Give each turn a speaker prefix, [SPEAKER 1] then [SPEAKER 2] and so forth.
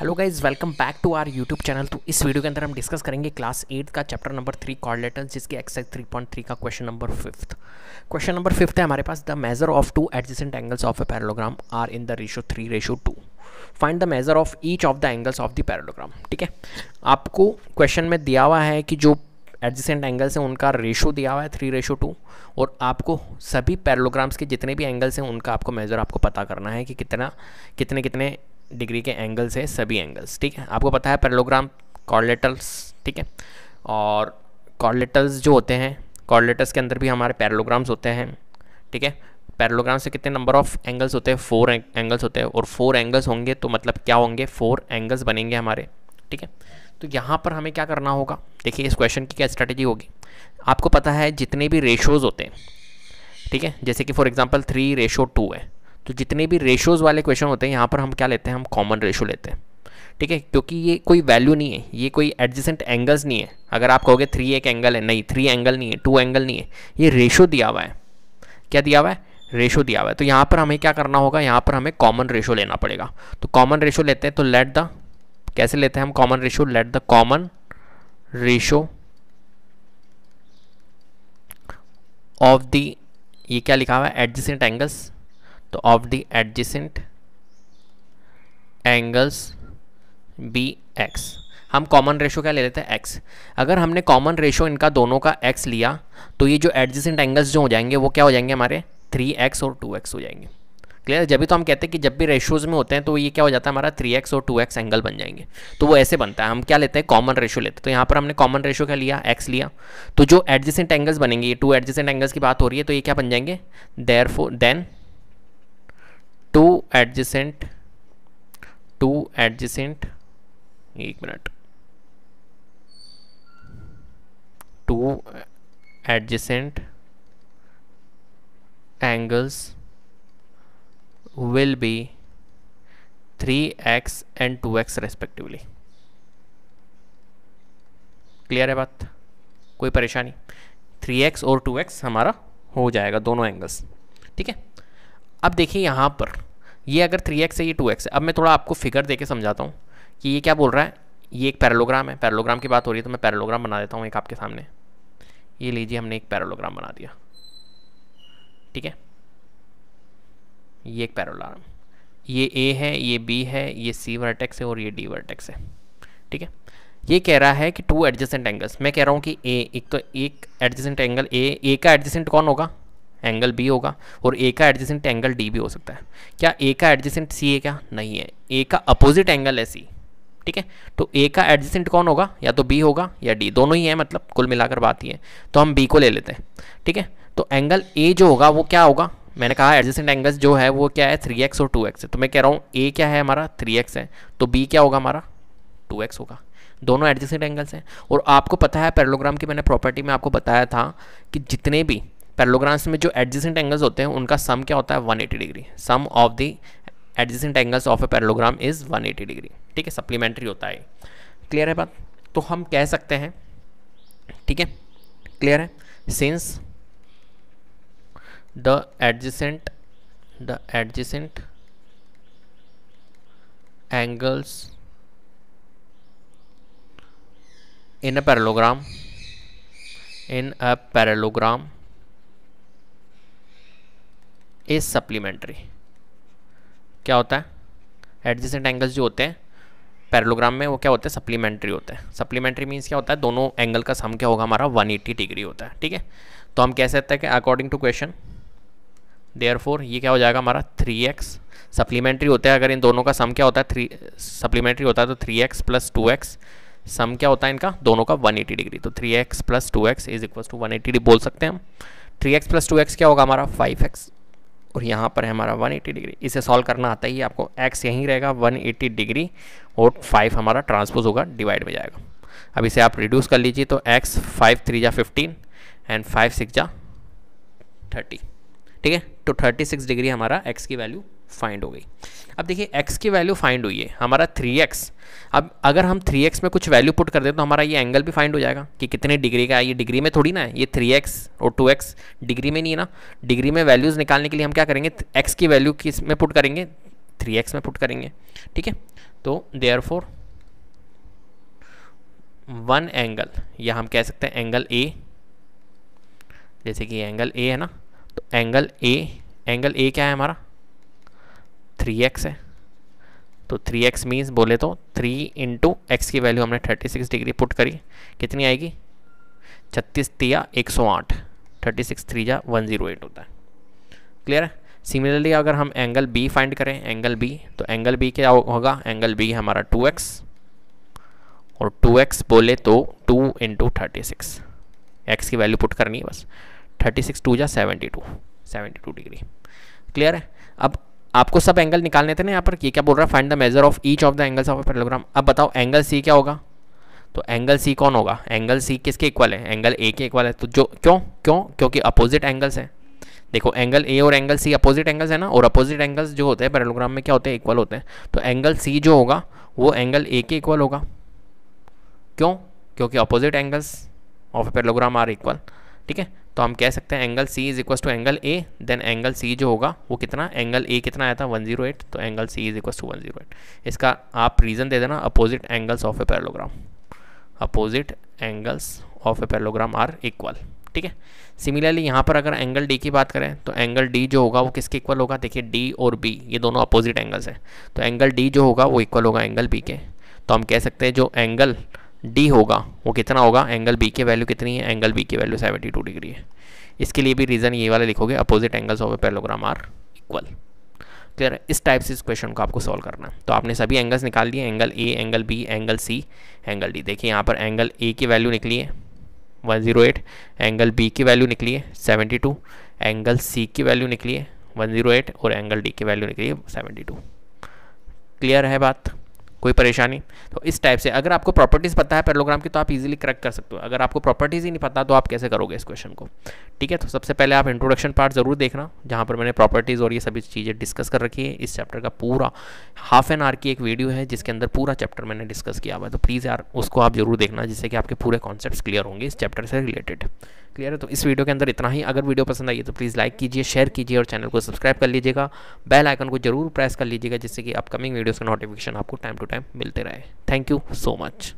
[SPEAKER 1] hello guys welcome back to our YouTube channel तो इस video के अंदर हम डिस्कस करेंगे क्लास एट का चैप्टर नंबर थ्री कॉर्डलेटर जिसके एक्सरसाइज थ्री पॉइंट थ्री का question number fifth question number fifth है हमारे पास the measure of two adjacent angles of a parallelogram are in the ratio three ratio two find the measure of each of the angles of the parallelogram ठीक है आपको question में दिया हुआ है कि जो एडजेसेंट एंगल्स हैं उनका रेशो दिया हुआ है थ्री रेशो टू और आपको सभी पैरोग्राम्स के जितने भी एंगल्स हैं उनका आपको मेज़र आपको पता करना है कि कितना कितने कितने डिग्री के एंगल्स है सभी एंगल्स ठीक है आपको पता है पैरलोग्राम कॉर्लेटल्स ठीक है और कॉर्लेटल्स जो होते हैं कॉर्लेटल्स के अंदर भी हमारे पैरलोग्राम्स होते हैं ठीक है पैरलोग्राम से कितने नंबर ऑफ एंगल्स होते हैं फोर एंगल्स होते हैं और फोर एंगल्स होंगे तो मतलब क्या होंगे फोर एंगल्स बनेंगे हमारे ठीक है तो यहाँ पर हमें क्या करना होगा देखिए इस क्वेश्चन की क्या स्ट्रैटेजी होगी आपको पता है जितने भी रेशोज़ होते हैं ठीक है जैसे कि for example three ratio two है तो जितने भी रेशोज़ वाले क्वेश्चन होते हैं यहाँ पर हम क्या लेते हैं हम कॉमन रेशो लेते हैं ठीक है क्योंकि ये कोई वैल्यू नहीं है ये कोई एडजेसेंट एंगल्स नहीं है अगर आप कहोगे थ्री एक एंगल है नहीं थ्री एंगल नहीं है टू एंगल नहीं है ये रेशो दिया हुआ है क्या दिया हुआ है रेशो दिया हुआ है तो यहाँ पर हमें क्या करना होगा यहाँ पर हमें कॉमन रेशो लेना पड़ेगा तो कॉमन रेशो लेते हैं तो लेट द कैसे लेते हैं हम common ratio let the common ratio of the ये क्या लिखा हुआ है एडजेसेंट एंगल्स तो of the adjacent angles be x हम कॉमन रेशो क्या ले लेते हैं एक्स अगर हमने कॉमन रेशो इनका दोनों का एक्स लिया तो ये जो एडजेसेंट एंगल्स जो हो जाएंगे वो क्या हो जाएंगे हमारे थ्री एक्स और टू एक्स हो जाएंगे क्लियर जब भी तो हम कहते हैं कि जब भी रेशोज़ में होते हैं तो ये क्या हो जाता है हमारा थ्री एक्स और टू एक्स एंगल बन जाएंगे तो वो ऐसे बनता है हम क्या लेते हैं कॉमन रेशो लेते हैं तो यहाँ पर हमने कॉमन रेशो क्या लिया एक्स लिया तो जो एडजेसेंट एंगल्स बनेंगे ये टू एडजेसेंट एंगल्स की बात हो रही है तो ये क्या बन जाएंगे there then adjacent two adjacent एक minute two adjacent angles will be three x and two x respectively clear है बात कोई परेशानी थ्री एक्स और टू एक्स हमारा हो जाएगा दोनों एंगल्स ठीक है अब देखिए यहाँ पर ये अगर थ्री एक्स है ये टू एक्स है अब मैं थोड़ा आपको फिगर दे समझाता हूँ कि ये क्या बोल रहा है ये एक पैरलोग्राम है पैरलोग्राम की बात हो रही है तो मैं पैरलोग्राम बना देता हूँ एक आपके सामने ये लीजिए हमने एक पैरलोग्राम बना दिया ठीक है ये एक पैरोग्राम ये ए है ये बी है ये सी वर्टेक्स है और ये डी वर्टेक्स है ठीक है ये कह रहा है कि टू एडजेसेंट एंगल्स मैं कह रहा हूँ कि ए एक तो एक एडजेसेंट एंगल ए ए का एडजेसेंट कौन होगा एंगल बी होगा और ए का एडजेसेंट एंगल डी भी हो सकता है क्या ए का एडजेसेंट सी है क्या नहीं है ए का अपोजिट एंगल है सी ठीक है तो ए का एडजेसेंट कौन होगा या तो बी होगा या डी दोनों ही है मतलब कुल मिलाकर बात ही है तो हम बी को ले लेते हैं ठीक है तो एंगल ए जो होगा वो क्या होगा मैंने कहा एडजेसेंट एंगल्स जो है वो क्या है थ्री एक्स और टू एक्स है तो मैं कह रहा हूँ ए क्या है हमारा थ्री एक्स है तो बी क्या होगा हमारा टू एक्स होगा दोनों एडजेसेंट एंगल्स हैं और आपको पता है पैरलोग्राम की मैंने प्रॉपर्टी में आपको बताया था कि जितने भी पैरलोग्राम्स में जो एडजेसेंट एंगल्स होते हैं उनका सम क्या होता है 180 degree sum of the adjacent angles of a parallelogram is 180 degree ठीक है सप्लीमेंट्री होता है क्लियर है बात तो हम कह सकते हैं ठीक है क्लियर है since the adjacent the adjacent angles in a parallelogram in a parallelogram is supplementary क्या होता है एडजेसेंट एंगल्स जो होते हैं पैरलोग्राम में वो क्या होते हैं सप्लीमेंट्री होते हैं सप्लीमेंट्री मीन्स क्या होता है दोनों एंगल का सम क्या होगा हमारा 180 डिग्री होता है ठीक है तो हम कह सकते हैं कि according to question therefore ये क्या हो जाएगा हमारा थ्री एक्स सप्लीमेंट्री होता है अगर इन दोनों का सम क्या होता है थ्री सप्लीमेंट्री होता है तो three x plus two x sum क्या होता है इनका दोनों का 180 डिग्री तो 3x x plus two x is equal to one degree बोल सकते हैं हम three x plus two x क्या होगा हमारा एक्स और यहाँ पर है हमारा 180 डिग्री इसे सॉल्व करना आता ही आपको एक्स यहीं रहेगा 180 डिग्री और फाइव हमारा ट्रांसपोज होगा डिवाइड में जाएगा अब इसे आप रिड्यूस कर लीजिए तो एक्स फाइव थ्री जा फिफ्टीन एंड फाइव सिक्स जा थर्टी ठीक है तो थर्टी सिक्स डिग्री हमारा एक्स की वैल्यू फाइंड हो गई अब देखिए x की वैल्यू फाइंड हुई है हमारा 3x अब अगर हम 3x में कुछ वैल्यू पुट कर दें तो हमारा ये एंगल भी फाइंड हो जाएगा कि कितने डिग्री का है ये डिग्री में थोड़ी ना है ये 3x और 2x डिग्री में नहीं है ना डिग्री में वैल्यूज़ निकालने के लिए हम क्या करेंगे x की वैल्यू किस में पुट करेंगे 3x में पुट करेंगे ठीक है तो देयर फोर वन एंगल या हम कह सकते हैं एंगल ए जैसे कि एंगल ए है ना तो एंगल ए एंगल ए क्या है हमारा थ्री एक्स है तो थ्री एक्स मीन्स बोले तो थ्री इंटू एक्स की वैल्यू हमने थर्टी सिक्स डिग्री पुट करी कितनी आएगी छत्तीस तिया एक सौ आठ थर्टी सिक्स थ्री जा वन जीरो एट होता है क्लियर है सिमिलरली अगर हम एंगल बी फाइंड करें एंगल बी तो एंगल बी क्या होगा एंगल बी हमारा टू एक्स और टू एक्स बोले तो two into thirty six x की वैल्यू पुट करनी है बस थर्टी सिक्स टू जा seventy two seventy two degree clear है अब आपको सब एंगल निकालने थे ना यहाँ पर ये क्या बोल रहा है find the measure of each of the angles of a parallelogram अब बताओ एंगल सी क्या होगा तो एंगल सी कौन होगा एंगल सी किसके इक्वल है एंगल ए के इक्वल है तो जो क्यों क्यों क्योंकि अपोजिट एंगल्स हैं देखो एंगल ए और एंगल सी अपोजिट एंगल्स हैं ना और अपोजिट एंगल्स जो होते हैं पैरेललोग्राम में क्या होते हैं इक्वल होते हैं तो एंगल सी जो होगा वो एंगल ए के इक्वल होगा क्यों क्योंकि opposite angles of parallelogram are equal ठीक है तो हम कह सकते हैं angle C is equal to angle A then angle C जो होगा वो कितना एंगल ए कितना आया था 108 तो angle C is equal to 108 इसका आप रीज़न दे देना opposite angles of a parallelogram opposite angles of a parallelogram are equal ठीक है सिमिलरली यहाँ पर अगर एंगल डी की बात करें तो एंगल डी जो होगा वो किसके इक्वल होगा देखिए डी और बी ये दोनों अपोजिट एंगल्स हैं तो एंगल डी जो होगा वो इक्वल होगा एंगल बी के तो हम कह सकते हैं जो एंगल डी होगा वो कितना होगा एंगल बी के वैल्यू कितनी है एंगल बी की वैल्यू सेवेंटी टू डिग्री है इसके लिए भी रीज़न ये वाला लिखोगे opposite angles of a parallelogram are equal clear है इस टाइप से इस क्वेश्चन को आपको सॉल्व करना है तो आपने सभी एंगल्स निकाल लिए angle A angle B angle C angle D देखिए यहाँ पर एंगल ए की वैल्यू निकली है एट एंगल बी की वैल्यू निकली है टू एंगल सी की वैल्यू निकली है एट और एंगल डी की वैल्यू निकली है टू क्लियर है बात कोई परेशानी तो इस टाइप से अगर आपको प्रॉपर्टीज़ पता है पैरलोग्राम की तो आप इजीली करेक्ट कर सकते हो अगर आपको प्रॉपर्टीज़ ही नहीं पता तो आप कैसे करोगे इस क्वेश्चन को ठीक है तो सबसे पहले आप इंट्रोडक्शन पार्ट ज़रूर देखना जहाँ पर मैंने प्रॉपर्टीज़ और ये सभी चीज़ें डिस्कस कर रखी है इस चैप्टर का पूरा हाफ एन आवर की एक वीडियो है जिसके अंदर पूरा चैप्टर मैंने डिस्कस किया हुआ है तो प्लीज़ यार उसको आप जरूर देखना जिससे कि आपके पूरे कॉन्सेप्ट क्लियर होंगे इस चैप्टर से रिलेटेड क्लियर है तो इस वीडियो के अंदर इतना ही अगर वीडियो पसंद आई है तो प्लीज़ लाइक कीजिए शेयर कीजिए और चैनल को सब्सक्राइब कर लीजिएगा बेल आइकन को जरूर प्रेस कर लीजिएगा जिससे कि अपकमिंग वीडियोज़ का नोटिफिकेशन आपको टाइम टू टाइम मिलते रहे थैंक यू सो मच